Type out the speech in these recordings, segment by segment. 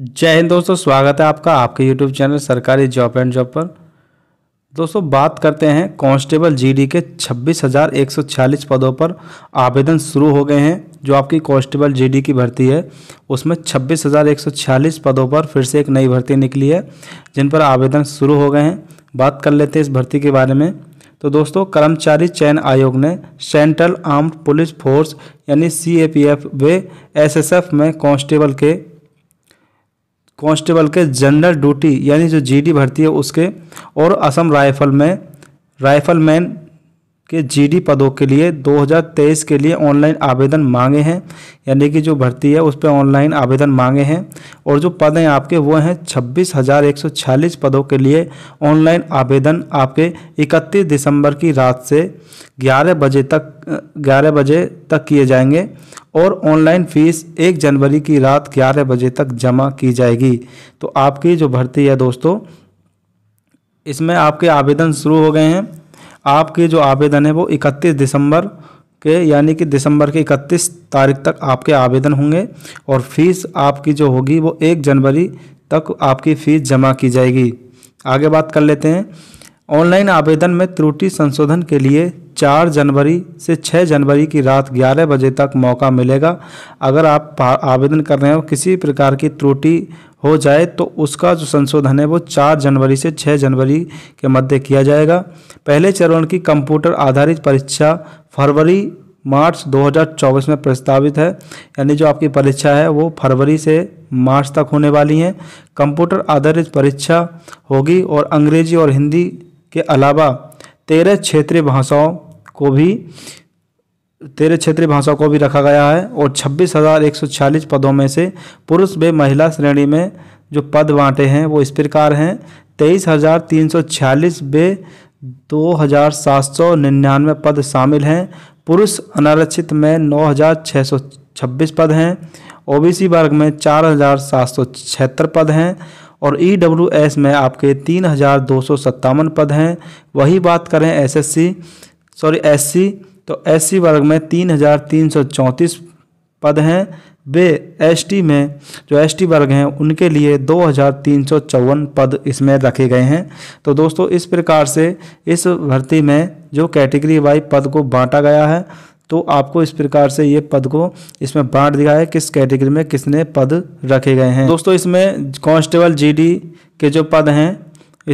जय हिंद दोस्तों स्वागत है आपका आपके यूट्यूब चैनल सरकारी जॉब एंड जॉब पर दोस्तों बात करते हैं कांस्टेबल जीडी के 26,146 पदों पर आवेदन शुरू हो गए हैं जो आपकी कांस्टेबल जीडी की भर्ती है उसमें 26,146 पदों पर फिर से एक नई भर्ती निकली है जिन पर आवेदन शुरू हो गए हैं बात कर लेते हैं इस भर्ती के बारे में तो दोस्तों कर्मचारी चयन आयोग ने सेंट्रल आर्म्ड पुलिस फोर्स यानी C A P F S S F में कांस्टेबल के कांस्टेबल के जनरल ड्यूटी यानी जो जीडी भर्ती है उसके और असम राइफल में राइफ़ल मैन के जीडी पदों के लिए 2023 के लिए ऑनलाइन आवेदन मांगे हैं यानी कि जो भर्ती है उस पर ऑनलाइन आवेदन मांगे हैं और जो पद हैं आपके वो हैं छब्बीस हज़ार एक सौ छियालीस पदों के लिए ऑनलाइन आवेदन आपके 31 दिसंबर की रात से 11 बजे तक 11 बजे तक किए जाएंगे और ऑनलाइन फीस एक जनवरी की रात ग्यारह बजे तक जमा की जाएगी तो आपकी जो भर्ती है दोस्तों इसमें आपके आवेदन शुरू हो गए हैं आपके जो आवेदन है वो 31 दिसंबर के यानी कि दिसंबर के 31 तारीख तक आपके आवेदन होंगे और फीस आपकी जो होगी वो एक जनवरी तक आपकी फ़ीस जमा की जाएगी आगे बात कर लेते हैं ऑनलाइन आवेदन में त्रुटि संशोधन के लिए 4 जनवरी से 6 जनवरी की रात 11 बजे तक मौका मिलेगा अगर आप आवेदन कर रहे हो किसी प्रकार की त्रुटि हो जाए तो उसका जो संशोधन है वो 4 जनवरी से 6 जनवरी के मध्य किया जाएगा पहले चरण की कंप्यूटर आधारित परीक्षा फरवरी मार्च 2024 में प्रस्तावित है यानी जो आपकी परीक्षा है वो फरवरी से मार्च तक होने वाली है कंप्यूटर आधारित परीक्षा होगी और अंग्रेजी और हिंदी के अलावा तेरह क्षेत्रीय भाषाओं को भी तेरह क्षेत्रीय भाषाओं को भी रखा गया है और छब्बीस हज़ार एक सौ छियालीस पदों में से पुरुष व महिला श्रेणी में जो पद बांटे हैं वो इस प्रकार हैं तेईस हज़ार तीन सौ छियालीस वे दो हज़ार सात सौ निन्यानवे पद शामिल हैं पुरुष अनारक्षित में नौ हज़ार छः सौ छब्बीस पद हैं ओबीसी वर्ग में चार हज़ार सात सौ छिहत्तर पद हैं और ई e में आपके तीन पद हैं वही बात करें एस सॉरी एस तो एस वर्ग में तीन हज़ार तीन सौ चौंतीस पद हैं वे एसटी में जो एसटी वर्ग हैं उनके लिए दो हज़ार तीन सौ चौवन पद इसमें रखे गए हैं तो दोस्तों इस प्रकार से इस भर्ती में जो कैटेगरी वाइज पद को बांटा गया है तो आपको इस प्रकार से ये पद को इसमें बांट दिया है किस कैटेगरी में किसने पद रखे गए हैं दोस्तों इसमें कांस्टेबल जीडी के जो पद हैं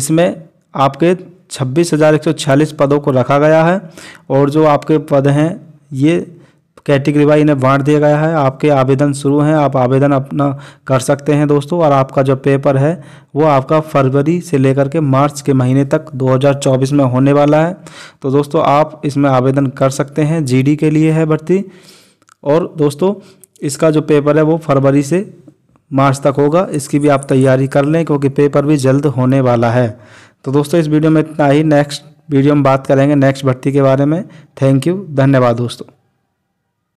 इसमें आपके छब्बीस हज़ार एक सौ छियालीस पदों को रखा गया है और जो आपके पद हैं ये कैटेगरी वाइज इन्हें बांट दिया गया है आपके आवेदन शुरू हैं आप आवेदन अपना कर सकते हैं दोस्तों और आपका जो पेपर है वो आपका फरवरी से लेकर के मार्च के महीने तक 2024 में होने वाला है तो दोस्तों आप इसमें आवेदन कर सकते हैं जीडी के लिए है भर्ती और दोस्तों इसका जो पेपर है वो फरवरी से मार्च तक होगा इसकी भी आप तैयारी कर लें क्योंकि पेपर भी जल्द होने वाला है तो दोस्तों इस वीडियो में इतना ही नेक्स्ट वीडियो में बात करेंगे नेक्स्ट भर्ती के बारे में थैंक यू धन्यवाद दोस्तों